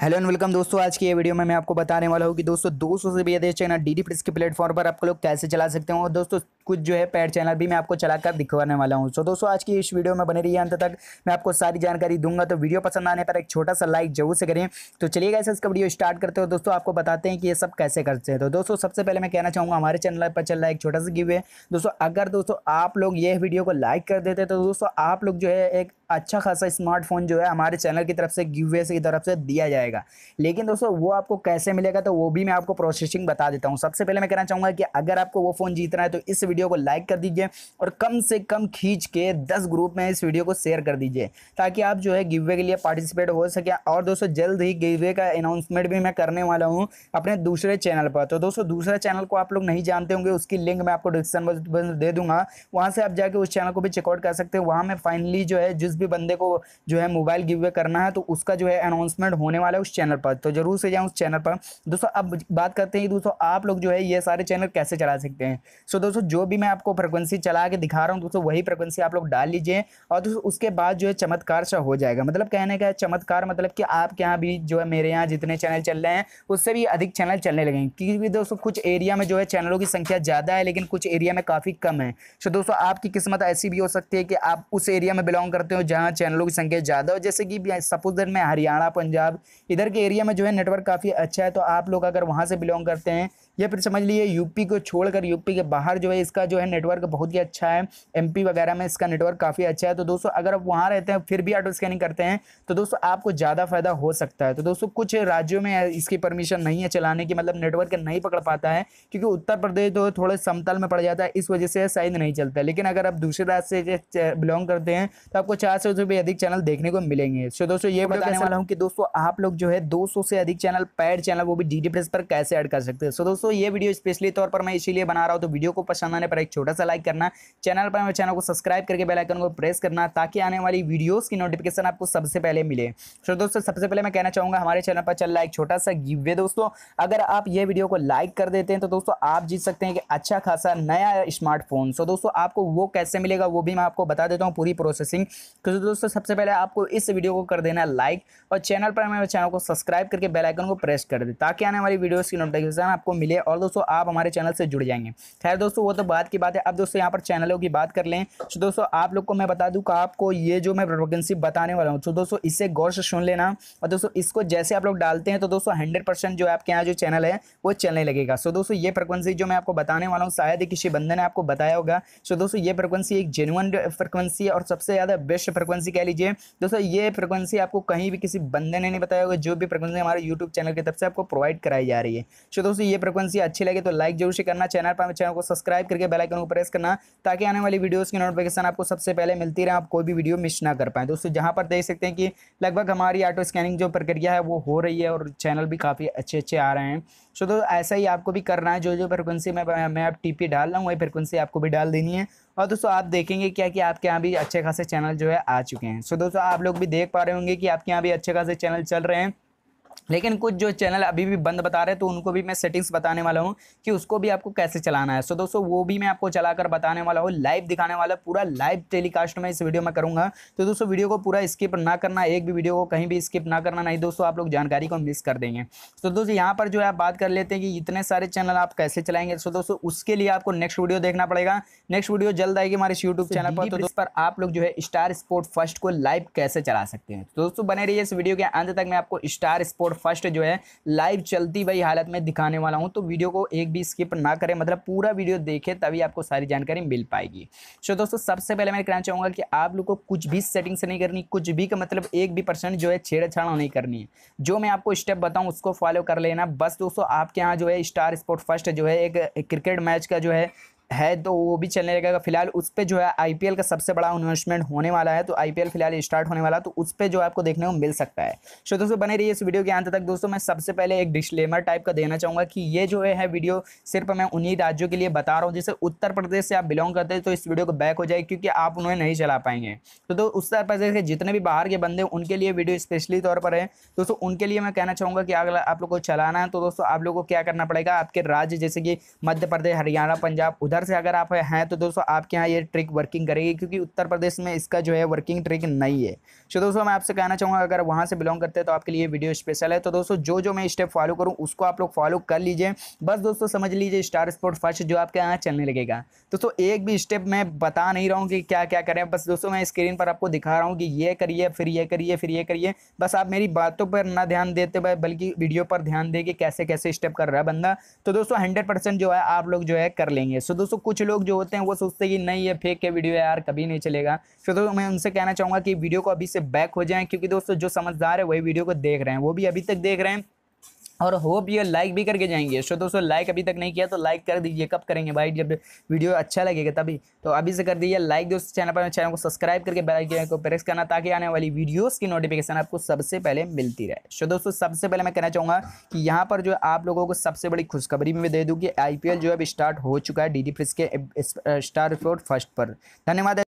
hello and welcome दोस्तों आज की ये वीडियो में मैं आपको बताने वाला हूँ कि दोस्तों सौ से भी अधिक चैनल डी डी के प्लेटफॉर्म पर आप लोग कैसे चला सकते हैं और दोस्तों कुछ जो है पैड चैनल भी मैं आपको चलाकर दिखवाने वाला हूँ सो so, दोस्तों आज की इस वीडियो में बने रही है अंत तक मैं आपको सारी जानकारी दूंगा तो वीडियो पसंद आने पर एक छोटा सा लाइक जरूर से करें तो चलिए कैसे इसका वीडियो स्टार्ट करते हो दोस्तों आपको बताते हैं कि ये सब कैसे करते हैं तो दोस्तों सबसे पहले मैं कहना चाहूँगा हमारे चैनल पर चल रहा है एक छोटा सा गिव है दोस्तों अगर दोस्तों आप लोग ये वीडियो को लाइक कर देते तो दोस्तों आप लोग जो है एक अच्छा खासा स्मार्टफोन जो है हमारे चैनल की तरफ से गिव की तरफ से दिया जाएगा जाएगा लेकिन दोस्तों वो आपको कैसे मिलेगा तो वो भी मैं आपको प्रोसेसिंग बता देता हूँ सबसे पहले मैं कहना चाहूँगा कि अगर आपको वो फ़ोन जीतना है तो इस वीडियो को लाइक कर दीजिए और कम से कम खींच के दस ग्रुप में इस वीडियो को शेयर कर दीजिए ताकि आप जो है गिवे के लिए पार्टिसिपेट हो सके और दोस्तों जल्द ही गिवे का अनाउंसमेंट भी मैं करने वाला हूँ अपने दूसरे चैनल पर तो दोस्तों दूसरे चैनल को आप लोग नहीं जानते होंगे उसकी लिंक मैं आपको डिस्क्रिप्शन दे दूंगा वहाँ से आप जाके उस चैनल को भी चेकआउट कर सकते हैं वहाँ मैं फाइनली जो है जिस भी बंदे को जो है मोबाइल गिवे करना है तो उसका जो है अनाउंसमेंट होने वाला है उस चैनल पर तो जरूर से जाएँ उस चैनल पर दोस्तों अब बात करते हैं दोस्तों आप लोग जो है ये सारे चैनल कैसे चला सकते हैं सो दोस्तों जो भी मैं आपको फ्रिक्वेंसी चला के दिखा रहा हूँ दोस्तों वही फ्रिक्वेंसी आप लोग डाल लीजिए और दोस्तों उसके बाद जो है चमत्कार सा हो जाएगा मतलब कहने का चमत्कार मतलब कि आपके यहाँ भी जो है मेरे यहाँ जितने चैनल चल रहे हैं उससे भी अधिक चैनल चलने लगेंगे क्योंकि दोस्तों कुछ एरिया में जो है चैनलों की संख्या ज़्यादा है लेकिन कुछ एरिया में काफ़ी कम है सो दोस्तों आपकी किस्मत ऐसी भी हो सकती है कि आप उस एरिया में बिलोंग करते हो जहाँ चैनलों की संख्या ज़्यादा हो जैसे कि सपोज मैं हरियाणा पंजाब इधर के एरिया में जो है नेटवर्क काफ़ी अच्छा है तो आप लोग अगर वहाँ से बिलोंग करते हैं या फिर समझ लीजिए यूपी को छोड़कर यूपी के बाहर जो है इसका जो है नेटवर्क बहुत ही अच्छा है एमपी वगैरह में इसका नेटवर्क काफ़ी अच्छा है तो दोस्तों अगर आप वहाँ रहते हैं फिर भी ऑटो स्कैनिंग करते हैं तो दोस्तों आपको ज़्यादा फ़ायदा हो सकता है तो दोस्तों कुछ राज्यों में इसकी परमिशन नहीं है चलाने की मतलब नेटवर्क नहीं पकड़ पाता है क्योंकि उत्तर प्रदेश तो थोड़े समतल में पड़ जाता है इस वजह से शायद नहीं चलता लेकिन अगर आप दूसरे राज्य से बिलोंग करते हैं तो आपको चार सौ अधिक चैनल देखने को मिलेंगे दोस्तों ये बताने वाला हूँ कि दोस्तों आप लोग जो है 200 से अधिक चैनल पैड चैनल वो भी डी प्रेस पर कैसे ऐड कर सकते हैं सो so, दोस्तों ये वीडियो स्पेशली तौर पर मैं इसीलिए बना रहा हूँ तो वीडियो को पसंद आने पर एक छोटा सा लाइक करना चैनल पर मेरे चैनल को सब्सक्राइब करके बेलाइकन को प्रेस करना ताकि आने वाली वीडियोज़ की नोटिफिकेशन आपको सबसे पहले मिले सो so, दोस्तों सबसे पहले मैं कहना चाहूँगा हमारे चैनल पर चल रहा एक छोटा सा गिवे दोस्तों अगर आप ये वीडियो को लाइक कर देते हैं तो दोस्तों आप जीत सकते हैं कि अच्छा खासा नया स्मार्टफोन सो दोस्तों आपको वो कैसे मिलेगा वो भी मैं आपको बता देता हूँ पूरी प्रोसेसिंग तो दोस्तों सबसे पहले आपको इस वीडियो को कर देना लाइक और चैनल पर मेरे चैनल चैनल को सब्सक्राइब करके बेल आइकन को प्रेस कर दे ताकि आने वाली वीडियोस की नोटिफिकेशन आपको मिले और दोस्तों आप हमारे चैनल से जुड़ जाएंगे खैर दोस्तों वो तो बात की बात है अब दोस्तों यहाँ पर चैनलों की बात कर लें तो दोस्तों आप लोग को मैं बता दूँ कि आपको ये जो मैं वैकेंसी बताने वाला हूँ तो दोस्तों इससे गौर से सुन लेना और दोस्तों इसको जैसे आप लोग डालते हैं तो दोस्तों हंड्रेड जो आपके यहाँ जो चैनल है वो चलने लगेगा सो दोस्तों ये फ्रिक्वेंसी जो मैं आपको बताने वाला हूँ शायद किसी बंदे ने आपको बताया होगा सो दोस्तों ये फ्रिक्वेंसी एक जेनुअन फ्रिक्वेंसी और सबसे ज़्यादा बेस्ट फ्रिक्वेंसी कह लीजिए दोस्तों ये फ्रिक्वेंसी आपको कहीं भी किसी बंदे ने नहीं बताया होगा वो जो भी फ्रिक्वेंसी हमारे यूट्यूब चैनल की तरफ से आपको प्रोवाइड कराई जा रही है सो दोस्तों ये फ्रिक्वेंसी अच्छी लगे तो लाइक जरूर से करना चैनल पर चैनल को सब्सक्राइब करके बेलाइकन को प्रेस करना ताकि आने वाली वीडियोज़ की नोटिफिकेशन आपको सबसे पहले मिलती रहे आप कोई भी वीडियो मिस ना कर पाएँ दोस्तों जहाँ पर देख सकते हैं कि लगभग हमारी ऑटो स्कैनिंग जो प्रक्रिया है वो हो रही है और चैनल भी काफ़ी अच्छे अच्छे आ रहे हैं सो तो दोस्तों ऐसा ही आपको भी करना है जो जो फ्रिक्वेंसी में मैं आप टी डाल रहा हूँ वही फ्रिक्वेंसी आपको भी डाल देनी है और हाँ, दोस्तों आप देखेंगे क्या कि आपके यहाँ भी अच्छे खासे चैनल जो है आ चुके हैं सो दोस्तों आप लोग भी देख पा रहे होंगे कि आपके यहाँ भी अच्छे खासे चैनल चल रहे हैं लेकिन कुछ जो चैनल अभी भी बंद बता रहे हैं तो उनको भी मैं सेटिंग्स बताने वाला हूँ कि उसको भी आपको कैसे चलाना है सो दोस्तों वो भी मैं आपको चलाकर बताने वाला हूँ लाइव दिखाने वाला पूरा लाइव टेलीकास्ट में इस वीडियो में करूँगा तो दोस्तों वीडियो को पूरा स्किप ना करना एक भी वीडियो को कहीं भी स्किप ना करना नहीं दोस्तों आप लोग जानकारी को मिस कर देंगे तो दोस्तों यहाँ पर जो है आप बात कर लेते हैं कि इतने सारे चैनल आप कैसे चलाएंगे सो दोस्तों उसके लिए आपको नेक्स्ट वीडियो देखना पड़ेगा नेक्स्ट वीडियो जल्द आएगी हमारे यूट्यूब चैनल पर तो दोस्तों आप लोग जो है स्टार स्पोर्ट फर्स्ट को लाइव कैसे चला सकते हैं तो दोस्तों बने रही इस वीडियो के अंत तक मैं आपको स्टार स्पोर्ट फर्स्ट जो है लाइव चलती वही हालत में दिखाने वाला हूँ तो वीडियो को एक भी स्किप ना करें मतलब पूरा वीडियो देखें तभी आपको सारी जानकारी मिल पाएगी सो दोस्तों सबसे पहले मैं कहना चाहूँगा कि आप लोग को कुछ भी सेटिंग्स नहीं करनी कुछ भी का मतलब एक भी परसेंट जो है छेड़छाड़ नहीं करनी है जो मैं आपको स्टेप बताऊँ उसको फॉलो कर लेना बस दोस्तों आपके यहाँ जो है स्टार स्पोर्ट फर्स्ट जो है एक क्रिकेट मैच का जो है है तो वो भी चलने लगेगा फिलहाल उस पर जो है आई का सबसे बड़ा इन्वेस्टमेंट होने वाला है तो आई फिलहाल स्टार्ट होने वाला तो उस पर जो आपको देखने को मिल सकता है सो दोस्तों बने रहिए इस वीडियो के अंत तक दोस्तों मैं सबसे पहले एक डिस्लेमर टाइप का देना चाहूँगा कि ये जो है वीडियो सिर्फ मैं उन्हीं राज्यों के लिए बता रहा हूँ जैसे उत्तर प्रदेश से आप बिलोंग करते हैं तो इस वीडियो को बैक हो जाएगी क्योंकि आप उन्हें नहीं चला पाएंगे तो, तो उत्तर प्रदेश के जितने भी बाहर के बंदे उनके लिए वीडियो स्पेशली तौर पर है दोस्तों उनके लिए मैं कहना चाहूँगा कि अगर आप लोग को चलाना है तो दोस्तों आप लोग को क्या करना पड़ेगा आपके राज्य जैसे कि मध्य प्रदेश हरियाणा पंजाब उधर इधर से अगर आप हैं तो दोस्तों आपके यहाँ ये ट्रिक वर्किंग करेगी क्योंकि उत्तर प्रदेश में इसका जो है वर्किंग ट्रिक नहीं है सो दोस्तों मैं आपसे कहना चाहूँगा अगर वहाँ से बिलोंग करते हैं तो आपके लिए वीडियो स्पेशल है तो दोस्तों जो जो मैं स्टेप फॉलो करूँ उसको आप लोग फॉलो कर लीजिए बस दोस्तों समझ लीजिए स्टार स्पोर्ट फर्स्ट जो आपके यहाँ चलने लगेगा दोस्तों एक भी स्टेप मैं बता नहीं रहा हूँ कि क्या क्या करें बस दोस्तों मैं स्क्रीन पर आपको दिखा रहा हूँ कि ये करिए फिर ये करिए फिर ये करिए बस आप मेरी बातों पर ना ध्यान देते बल्कि वीडियो पर ध्यान दे कि कैसे कैसे स्टेप कर रहा है बंदा तो दोस्तों हंड्रेड जो है आप लोग जो है कर लेंगे सो so, दोस्तों कुछ लोग जो होते हैं वो सोचते हैं कि नहीं ये फेक है वीडियो यार कभी नहीं चलेगा तो दोस्तों मैं उनसे कहना चाहूँगा कि वीडियो को अभी से बैक हो जाएँ क्योंकि दोस्तों जो समझदार है वही वीडियो को देख रहे हैं वो भी अभी तक देख रहे हैं और होप ये लाइक भी करके जाएंगे सो दोस्तों लाइक अभी तक नहीं किया तो लाइक कर दीजिए कब करेंगे भाई जब वीडियो अच्छा लगेगा तभी तो अभी से कर दीजिए लाइक दोस्तों चैनल पर चैनल को सब्सक्राइब करके बेल आइकन को प्रेस करना ताकि आने वाली वीडियोस की नोटिफिकेशन आपको सबसे पहले मिलती रहे सो दोस्तों सबसे पहले मैं कहना चाहूँगा कि यहाँ पर जो आप लोगों को सबसे बड़ी खुशखबरी मैं दे दूँ कि आई जो अब स्टार्ट हो चुका है डी डी फ्रिज के स्टार फर्स्ट पर धन्यवाद